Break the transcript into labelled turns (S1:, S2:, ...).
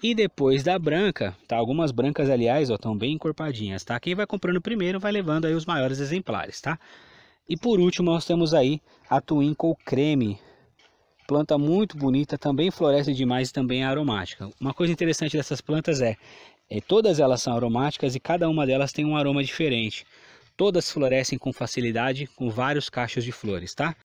S1: E depois da branca, tá? Algumas brancas, aliás, estão bem encorpadinhas, tá? Quem vai comprando primeiro vai levando aí os maiores exemplares, tá? E por último, nós temos aí a Twinkle Creme. Planta muito bonita, também floresce demais e também é aromática. Uma coisa interessante dessas plantas é, é todas elas são aromáticas e cada uma delas tem um aroma diferente. Todas florescem com facilidade, com vários cachos de flores, tá?